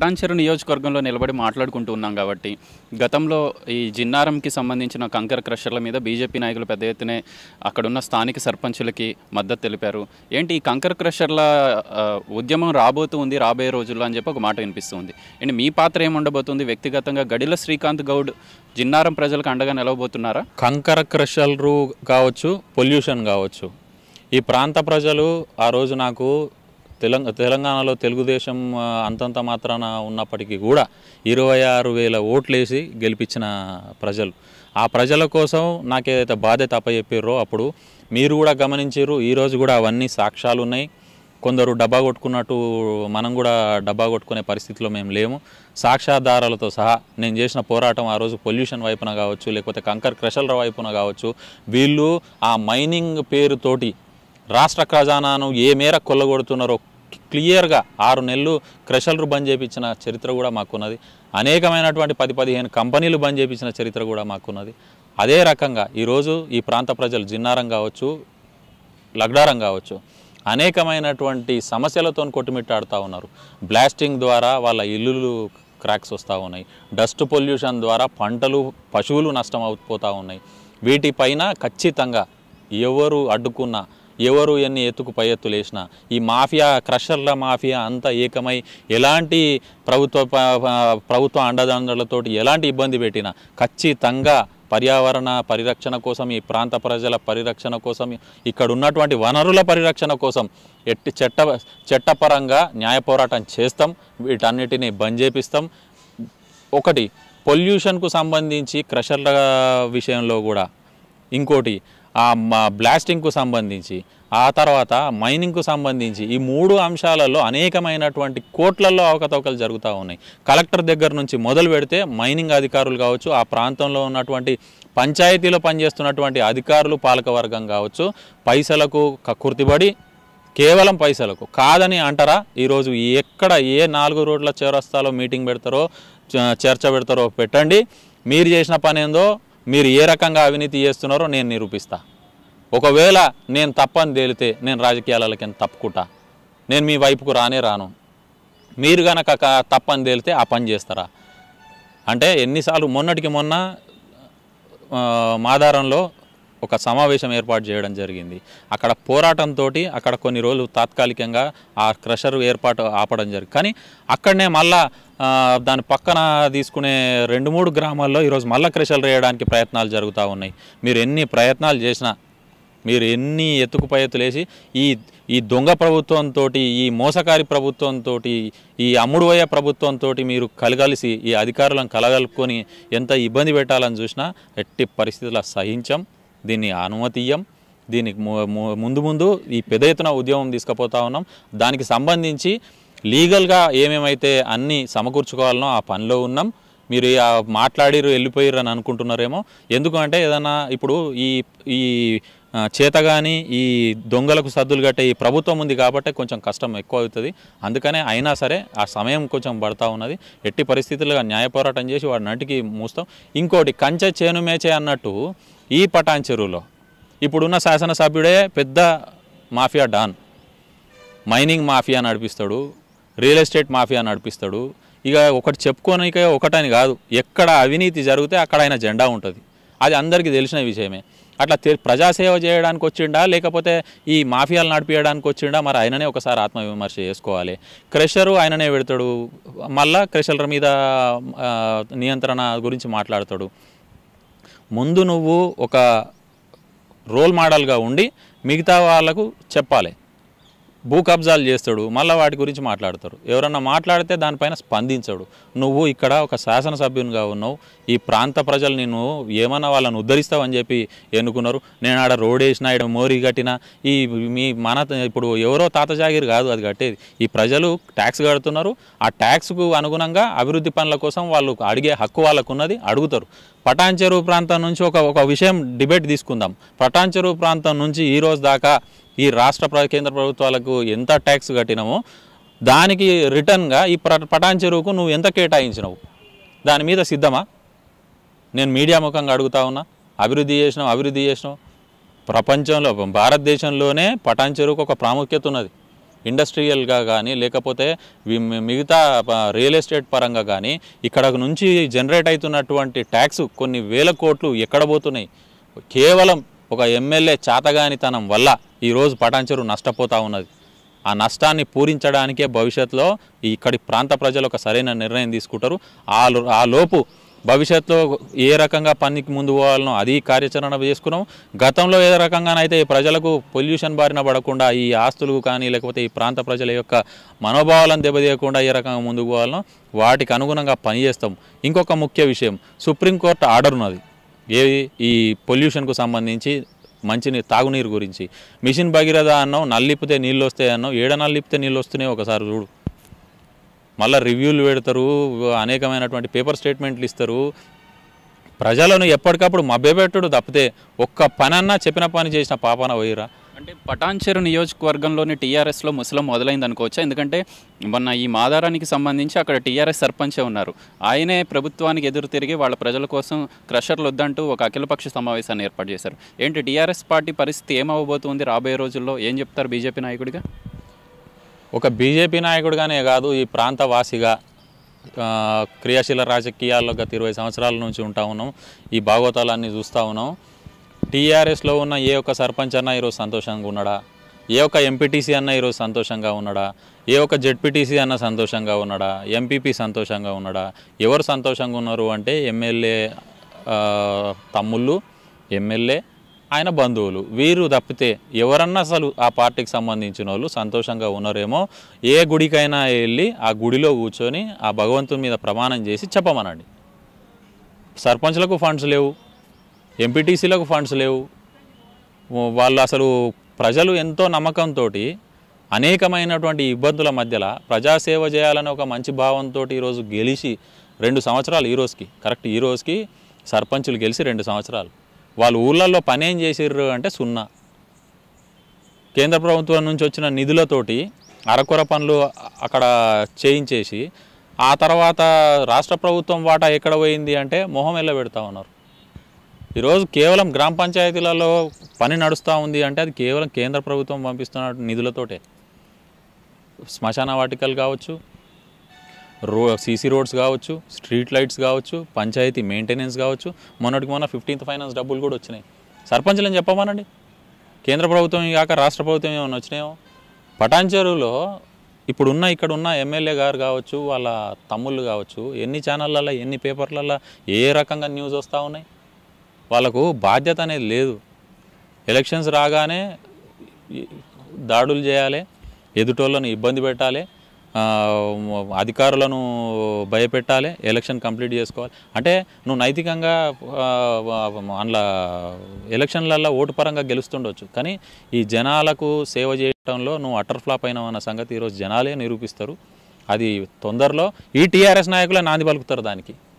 పట్టాంచెరు నియోజకవర్గంలో నిలబడి మాట్లాడుకుంటూ ఉన్నాం కాబట్టి గతంలో ఈ జిన్నారంకి సంబంధించిన కంకర క్రషర్ల మీద బీజేపీ నాయకులు పెద్ద ఎత్తునే అక్కడున్న స్థానిక సర్పంచులకి మద్దతు తెలిపారు ఏంటి ఈ కంకర క్రషర్ల ఉద్యమం రాబోతూ ఉంది రాబోయే రోజుల్లో అని చెప్పి ఒక మాట వినిపిస్తుంది అండ్ మీ పాత్ర ఏముండబోతుంది వ్యక్తిగతంగా గడిల శ్రీకాంత్ గౌడ్ జిన్నారం ప్రజలకు అండగా నిలవబోతున్నారా కంకర క్రషర్లు కావచ్చు పొల్యూషన్ కావచ్చు ఈ ప్రాంత ప్రజలు ఆ రోజు నాకు తెలంగ తెలంగాణలో తెలుగుదేశం అంతంత మాత్రాన ఉన్నప్పటికీ కూడా ఇరవై ఆరు వేల ఓట్లేసి గెలిపించిన ప్రజలు ఆ ప్రజల కోసం నాకేదైతే బాధ్యత అప్పచెప్పారో అప్పుడు మీరు కూడా గమనించారు ఈరోజు కూడా అవన్నీ సాక్ష్యాలు ఉన్నాయి కొందరు డబ్బా కొట్టుకున్నట్టు మనం కూడా డబ్బా కొట్టుకునే పరిస్థితిలో మేము లేము సాక్ష్యాధారాలతో సహా నేను చేసిన పోరాటం ఆ రోజు పొల్యూషన్ వైపున కావచ్చు లేకపోతే కంకర్ క్రషల వైపున కావచ్చు వీళ్ళు ఆ మైనింగ్ పేరుతోటి రాష్ట్ర ఖజానాను ఏ మేర కొల్లగొడుతున్నారో క్లియర్గా ఆరు నెలలు క్రెషర్లు బంద్ చేయించిన చరిత్ర కూడా మాకున్నది అనేకమైనటువంటి పది పదిహేను కంపెనీలు బంద్ చేయించిన చరిత్ర కూడా మాకున్నది అదే రకంగా ఈరోజు ఈ ప్రాంత ప్రజలు జిన్నారం కావచ్చు లగ్డారం కావచ్చు అనేకమైనటువంటి సమస్యలతో కొట్టుమిట్టాడుతూ ఉన్నారు బ్లాస్టింగ్ ద్వారా వాళ్ళ ఇల్లులు క్రాక్స్ వస్తూ ఉన్నాయి డస్ట్ పొల్యూషన్ ద్వారా పంటలు పశువులు నష్టం అవుపోతూ ఉన్నాయి వీటిపైన ఖచ్చితంగా ఎవరు అడ్డుకున్నా ఎవరు ఎన్ని ఎత్తుకు పై ఎత్తులు వేసినా ఈ మాఫియా క్రషర్ల మాఫియా అంతా ఏకమై ఎలాంటి ప్రభుత్వ ప్రభుత్వ అండదండలతోటి ఎలాంటి ఇబ్బంది పెట్టినా ఖచ్చితంగా పర్యావరణ పరిరక్షణ కోసం ఈ ప్రాంత ప్రజల పరిరక్షణ కోసం ఇక్కడ ఉన్నటువంటి వనరుల పరిరక్షణ కోసం ఎట్టి చట్ట చట్టపరంగా న్యాయ పోరాటం చేస్తాం వీటన్నిటిని బంద్ చేపిస్తాం ఒకటి పొల్యూషన్కు సంబంధించి క్రషర్ల విషయంలో కూడా ఇంకోటి ఆ బ్లాస్టింగ్కు సంబంధించి ఆ తర్వాత మైనింగ్కు సంబంధించి ఈ మూడు అంశాలలో అనేకమైనటువంటి కోట్లలో అవకతవకలు జరుగుతూ ఉన్నాయి కలెక్టర్ దగ్గర నుంచి మొదలు పెడితే మైనింగ్ అధికారులు కావచ్చు ఆ ప్రాంతంలో ఉన్నటువంటి పంచాయతీలో పనిచేస్తున్నటువంటి అధికారులు పాలకవర్గం కావచ్చు పైసలకు కుర్తిబడి కేవలం పైసలకు కాదని అంటారా ఈరోజు ఎక్కడ ఏ నాలుగు రోడ్ల చౌరస్తాలో మీటింగ్ పెడతారో చర్చ పెడతారో పెట్టండి మీరు చేసిన పని ఏందో మీరు ఏ రకంగా అవినీతి చేస్తున్నారో నేను నిరూపిస్తా ఒకవేళ నేను తప్పని తేలితే నేను రాజకీయాలకి తప్పుకుంటా నేను మీ వైపుకు రానే రాను మీరు గనక తప్పని తేలితే ఆ పని చేస్తారా అంటే ఎన్నిసార్లు మొన్నటికి మొన్న మాదారంలో ఒక సమావేశం ఏర్పాటు చేయడం జరిగింది అక్కడ పోరాటంతో అక్కడ కొన్ని రోజులు తాత్కాలికంగా ఆ క్రషర్ ఏర్పాటు ఆపడం జరిగింది కానీ అక్కడనే మళ్ళా దాని పక్కన తీసుకునే రెండు మూడు గ్రామాల్లో ఈరోజు మళ్ళా క్రషర్లు వేయడానికి ప్రయత్నాలు జరుగుతూ ఉన్నాయి మీరు ఎన్ని ప్రయత్నాలు చేసినా మీరు ఎన్ని ఎత్తుకుపయత్తులేసి ఈ ఈ దొంగ ప్రభుత్వంతో ఈ మోసకారి ప్రభుత్వంతో ఈ అమ్ముడువయ్య ప్రభుత్వంతో మీరు కలగలిసి ఈ అధికారులను కలగలుపుకొని ఎంత ఇబ్బంది పెట్టాలని చూసినా ఎట్టి పరిస్థితుల సహించం దీన్ని అనుమతియం దీనికి ముందు ముందు ఈ పెద్ద ఎత్తున ఉద్యమం తీసుకుపోతా ఉన్నాం దానికి సంబంధించి లీగల్గా ఏమేమైతే అన్నీ సమకూర్చుకోవాలనో ఆ పనిలో ఉన్నాం మీరు మాట్లాడిరు వెళ్ళిపోయారు అని అనుకుంటున్నారేమో ఎందుకంటే ఏదైనా ఇప్పుడు ఈ ఈ చేతగాని ఈ దొంగలకు సద్దులు కట్టే ఈ ప్రభుత్వం ఉంది కాబట్టి కొంచెం కష్టం ఎక్కువ అవుతుంది అందుకనే అయినా సరే ఆ సమయం కొంచెం పడతా ఉన్నది ఎట్టి పరిస్థితులుగా న్యాయ పోరాటం చేసి వాడి నటికి మూస్తాం ఇంకోటి కంచె చేను మేచే అన్నట్టు ఈ పటాన్ చెరువులో ఇప్పుడున్న శాసనసభ్యుడే పెద్ద మాఫియా డాన్ మైనింగ్ మాఫియా నడిపిస్తాడు రియల్ ఎస్టేట్ మాఫియా నడిపిస్తాడు ఇక ఒకటి చెప్పుకోనిక ఒకటని కాదు ఎక్కడ అవినీతి జరిగితే అక్కడ ఆయన జెండా ఉంటుంది అది అందరికీ తెలిసిన విషయమే అట్లా ప్రజాసేవ చేయడానికి వచ్చిండా లేకపోతే ఈ మాఫియాలు నడిపించడానికి వచ్చిండా మరి ఆయననే ఒకసారి ఆత్మవిమర్శ చేసుకోవాలి క్రెషరు ఆయననే పెడతాడు మళ్ళా క్రెషర్ మీద నియంత్రణ గురించి మాట్లాడతాడు ముందు నువ్వు ఒక రోల్ మోడల్గా ఉండి మిగతా వాళ్ళకు చెప్పాలి భూ కబ్జాలు చేస్తాడు మళ్ళీ వాటి గురించి మాట్లాడతారు ఎవరన్నా మాట్లాడితే దానిపైన స్పందించడు నువ్వు ఇక్కడ ఒక శాసనసభ్యునిగా ఉన్నావు ఈ ప్రాంత ప్రజలు నేను ఏమన్నా వాళ్ళని అని చెప్పి ఎన్నుకున్నారు నేను ఆడ రోడ్ వేసిన ఆడ మోరీ కట్టిన ఈ మీ మన ఇప్పుడు ఎవరో తాత జాగిరి కాదు అది కట్టేది ఈ ప్రజలు ట్యాక్స్ కడుతున్నారు ఆ ట్యాక్స్కు అనుగుణంగా అభివృద్ధి పనుల కోసం వాళ్ళు అడిగే హక్కు వాళ్ళకు ఉన్నది అడుగుతారు పటాన్ చెరువు ప్రాంతం నుంచి ఒక ఒక విషయం డిబేట్ తీసుకుందాం పటాన్ చెరువు ప్రాంతం నుంచి ఈరోజు దాకా ఈ రాష్ట్ర కేంద్ర ప్రభుత్వాలకు ఎంత ట్యాక్స్ కట్టినామో దానికి రిటర్న్గా ఈ పటాన్ చెరువుకు నువ్వు ఎంత కేటాయించినావు దాని మీద సిద్ధమా నేను మీడియా ముఖంగా అడుగుతా ఉన్నా అభివృద్ధి చేసినాం అభివృద్ధి చేసినాం ప్రపంచంలో భారతదేశంలోనే పటాన్ చెరువుకు ఒక ప్రాముఖ్యత ఉన్నది ఇండస్ట్రియల్గా కానీ లేకపోతే మిగతా రియల్ ఎస్టేట్ పరంగా కానీ ఇక్కడ నుంచి జనరేట్ అవుతున్నటువంటి ట్యాక్స్ కొన్ని వేల కోట్లు ఎక్కడ పోతున్నాయి కేవలం ఒక ఎమ్మెల్యే చాతగానితనం వల్ల ఈరోజు పటాన్చెరు నష్టపోతూ ఉన్నది ఆ నష్టాన్ని పూరించడానికే భవిష్యత్తులో ఇక్కడి ప్రాంత ప్రజలు ఒక సరైన నిర్ణయం తీసుకుంటారు ఆ లోపు భవిష్యత్తులో ఏ రకంగా పనికి ముందు పోవాలనో అది కార్యాచరణ చేసుకున్నాం గతంలో ఏ రకంగానైతే ఈ ప్రజలకు పొల్యూషన్ బారిన పడకుండా ఈ ఆస్తులు కానీ లేకపోతే ఈ ప్రాంత ప్రజల యొక్క మనోభావాలను దెబ్బతీయకుండా ఏ రకంగా ముందుకు పోవాలనో వాటికి అనుగుణంగా పనిచేస్తాం ఇంకొక ముఖ్య విషయం సుప్రీంకోర్టు ఆర్డర్ ఉన్నది ఏ ఈ పొల్యూషన్కు సంబంధించి మంచి తాగునీరు గురించి మిషన్ భగీరథ అన్నావు నల్లిపితే నీళ్ళు వస్తాయి అన్నావు ఏడ నల్లిపితే నీళ్ళు వస్తున్నాయి ఒకసారి చూడు మళ్ళీ రివ్యూలు పెడతారు అనేకమైనటువంటి పేపర్ స్టేట్మెంట్లు ఇస్తారు ప్రజలను ఎప్పటికప్పుడు మభ్యపెట్టుడు తప్పితే ఒక్క పనన్నా చెప్పిన పని చేసిన పాపన పోయిరా అంటే పటాన్చెరు నియోజకవర్గంలోని టీఆర్ఎస్లో ముసలం మొదలైంది అనుకోవచ్చా ఎందుకంటే మొన్న ఈ మాదారానికి సంబంధించి అక్కడ టీఆర్ఎస్ సర్పంచే ఉన్నారు ఆయనే ప్రభుత్వానికి ఎదురు తిరిగి వాళ్ళ ప్రజల కోసం క్రషర్లు వద్దంటూ ఒక అఖిలపక్ష సమావేశాన్ని ఏర్పాటు చేశారు ఏంటి టీఆర్ఎస్ పార్టీ పరిస్థితి ఏమవబోతుంది రాబోయే రోజుల్లో ఏం చెప్తారు బీజేపీ నాయకుడిగా ఒక బీజేపీ నాయకుడిగానే కాదు ఈ ప్రాంతవాసిగా క్రియాశీల రాజకీయాల్లో గత ఇరవై సంవత్సరాల నుంచి ఉంటా ఉన్నాం ఈ భాగోతాలన్నీ చూస్తూ ఉన్నాం టీఆర్ఎస్లో ఉన్న ఏ ఒక్క సర్పంచ్ అన్నా ఈరోజు సంతోషంగా ఉన్నాడా ఏ ఒక్క ఎంపీటీసీ అన్న ఈరోజు సంతోషంగా ఉన్నాడా ఏ ఒక్క జెడ్పీటీసీ అన్న సంతోషంగా ఉన్నాడా ఎంపీపీ సంతోషంగా ఉన్నాడా ఎవరు సంతోషంగా ఉన్నారు అంటే ఎమ్మెల్యే తమ్ముళ్ళు ఎమ్మెల్యే ఆయన బంధువులు వీరు తప్పితే ఎవరన్నా అసలు ఆ పార్టీకి సంబంధించిన వాళ్ళు సంతోషంగా ఉన్నారేమో ఏ గుడికైనా వెళ్ళి ఆ గుడిలో కూర్చొని ఆ భగవంతుని మీద ప్రమాణం చేసి చెప్పమనండి సర్పంచ్లకు ఫండ్స్ లేవు ఎంపీటీసీలకు ఫండ్స్ లేవు వాళ్ళు అసలు ప్రజలు ఎంతో నమ్మకంతో అనేకమైనటువంటి ఇబ్బందుల మధ్యలో ప్రజాసేవ చేయాలని ఒక మంచి భావంతో ఈరోజు గెలిచి రెండు సంవత్సరాలు ఈరోజుకి కరెక్ట్ ఈరోజుకి సర్పంచులు గెలిచి రెండు సంవత్సరాలు వాళ్ళు ఊళ్ళల్లో పని ఏం చేసిర్రు అంటే సున్నా కేంద్ర ప్రభుత్వం నుంచి వచ్చిన నిధులతోటి అరకొర పనులు అక్కడ చేయించేసి ఆ తర్వాత రాష్ట్ర ప్రభుత్వం వాటా ఎక్కడ పోయింది అంటే మొహం వెళ్ళబెడతా ఉన్నారు ఈరోజు కేవలం గ్రామ పంచాయతీలలో పని నడుస్తూ ఉంది అంటే అది కేవలం కేంద్ర ప్రభుత్వం పంపిస్తున్న నిధులతోటే శ్మశాన వాటికలు కావచ్చు రో సీసీ రోడ్స్ కావచ్చు స్ట్రీట్ లైట్స్ కావచ్చు పంచాయతీ మెయింటెనెన్స్ కావచ్చు మొన్నటికి మొన్న ఫిఫ్టీన్త్ ఫైనాన్స్ డబ్బులు కూడా వచ్చినాయి అని చెప్పమనండి కేంద్ర ప్రభుత్వం కాక రాష్ట్ర ప్రభుత్వం ఏమైనా వచ్చినాయో చెరువులో ఇప్పుడున్న ఇక్కడ ఉన్న ఎమ్మెల్యే గారు కావచ్చు వాళ్ళ తమ్ముళ్ళు కావచ్చు ఎన్ని ఛానళ్ళల్లో ఎన్ని పేపర్లలో ఏ రకంగా న్యూస్ వస్తూ ఉన్నాయి వాళ్ళకు బాధ్యత అనేది లేదు ఎలక్షన్స్ రాగానే దాడులు చేయాలి ఎదుటోళ్ళను ఇబ్బంది పెట్టాలి అధికారులను భయపెట్టాలి ఎలక్షన్ కంప్లీట్ చేసుకోవాలి అంటే నువ్వు నైతికంగా అందులో ఎలక్షన్లలో ఓటు పరంగా గెలుస్తుండొచ్చు కానీ ఈ జనాలకు సేవ చేయడంలో నువ్వు అటర్ ఫ్లాప్ అన్న సంగతి ఈరోజు జనాలే నిరూపిస్తారు అది తొందరలో ఈ టీఆర్ఎస్ నాయకులే నాంది పలుకుతారు దానికి